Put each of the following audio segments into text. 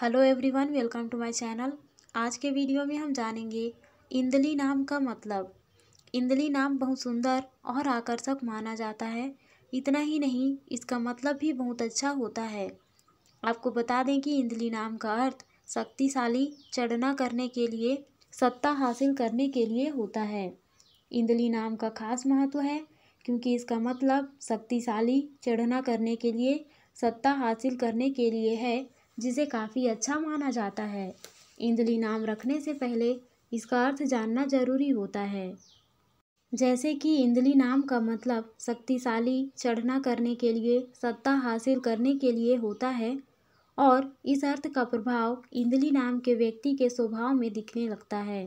hello everyone welcome to my channel आज के video में हम जानेंगे इंदली नाम का मतलब इंदली नाम बहुत सुंदर और आकर्षक माना जाता है इतना ही नहीं इसका मतलब भी बहुत अच्छा होता है आपको बता दें कि इंदली नाम का अर्थ शक्तिशाली चढ़ना करने के लिए सत्ता हासिल करने के लिए होता है इंदली नाम का खास महत्व है क्योंकि इसका मतलब शक्तिशाली चढ़ना करने के लिए सत्ता हासिल करने के लिए है जिसे काफ़ी अच्छा माना जाता है इंदली नाम रखने से पहले इसका अर्थ जानना जरूरी होता है जैसे कि इंदली नाम का मतलब शक्तिशाली चढ़ना करने के लिए सत्ता हासिल करने के लिए होता है और इस अर्थ का प्रभाव इंदली नाम के व्यक्ति के स्वभाव में दिखने लगता है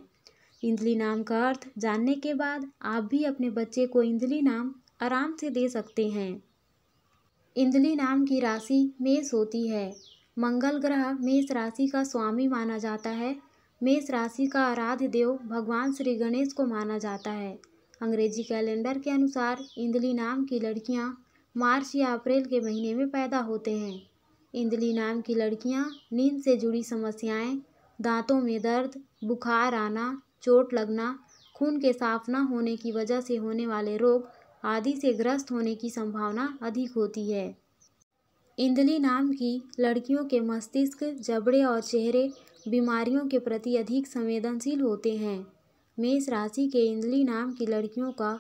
इंदली नाम का अर्थ जानने के बाद आप भी अपने बच्चे को इंदली नाम आराम से दे सकते हैं इंदली नाम की राशि मेष होती है मंगल ग्रह मेष राशि का स्वामी माना जाता है मेष राशि का आराध्य देव भगवान श्री गणेश को माना जाता है अंग्रेजी कैलेंडर के अनुसार इंदली नाम की लड़कियां मार्च या अप्रैल के महीने में पैदा होते हैं इंदली नाम की लड़कियां नींद से जुड़ी समस्याएं, दांतों में दर्द बुखार आना चोट लगना खून के साफ न होने की वजह से होने वाले रोग आदि से ग्रस्त होने की संभावना अधिक होती है इंदली नाम की लड़कियों के मस्तिष्क जबड़े और चेहरे बीमारियों के प्रति अधिक संवेदनशील होते हैं मेष राशि के इंदली नाम की लड़कियों का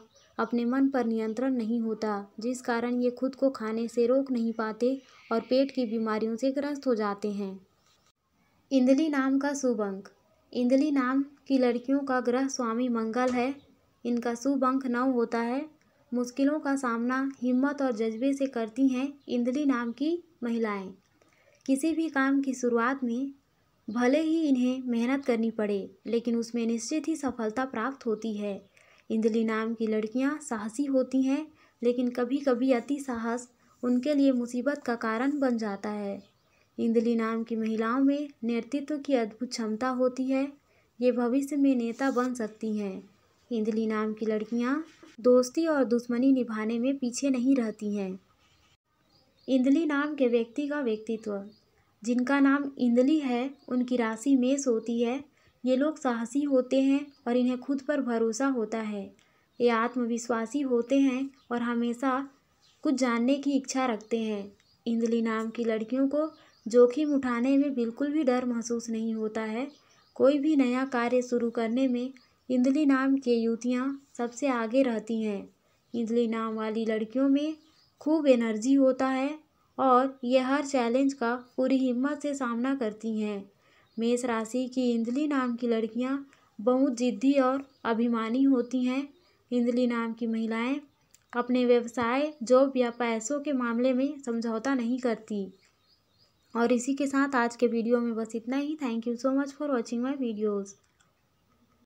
अपने मन पर नियंत्रण नहीं होता जिस कारण ये खुद को खाने से रोक नहीं पाते और पेट की बीमारियों से ग्रस्त हो जाते हैं इंदली नाम का शुभ अंक इंदली नाम की लड़कियों का ग्रह स्वामी मंगल है इनका शुभ अंक नौ होता है मुश्किलों का सामना हिम्मत और जज्बे से करती हैं इंदली नाम की महिलाएं किसी भी काम की शुरुआत में भले ही इन्हें मेहनत करनी पड़े लेकिन उसमें निश्चित ही सफलता प्राप्त होती है इंदली नाम की लड़कियां साहसी होती हैं लेकिन कभी कभी अति साहस उनके लिए मुसीबत का कारण बन जाता है इंदली नाम की महिलाओं में नेतृत्व की अद्भुत क्षमता होती है ये भविष्य में नेता बन सकती हैं इंदली नाम की लड़कियां दोस्ती और दुश्मनी निभाने में पीछे नहीं रहती हैं इंदली नाम के व्यक्ति का व्यक्तित्व जिनका नाम इंदली है उनकी राशि मेष होती है ये लोग साहसी होते हैं और इन्हें खुद पर भरोसा होता है ये आत्मविश्वासी होते हैं और हमेशा कुछ जानने की इच्छा रखते हैं इंदली नाम की लड़कियों को जोखिम उठाने में बिल्कुल भी डर महसूस नहीं होता है कोई भी नया कार्य शुरू करने में इंदली नाम के युवतियाँ सबसे आगे रहती हैं इंदली नाम वाली लड़कियों में खूब एनर्जी होता है और ये हर चैलेंज का पूरी हिम्मत से सामना करती हैं मेष राशि की इंदली नाम की लड़कियाँ बहुत जिद्दी और अभिमानी होती हैं इंदली नाम की महिलाएं अपने व्यवसाय जॉब या पैसों के मामले में समझौता नहीं करती और इसी के साथ आज के वीडियो में बस इतना ही thank you so much for watching my videos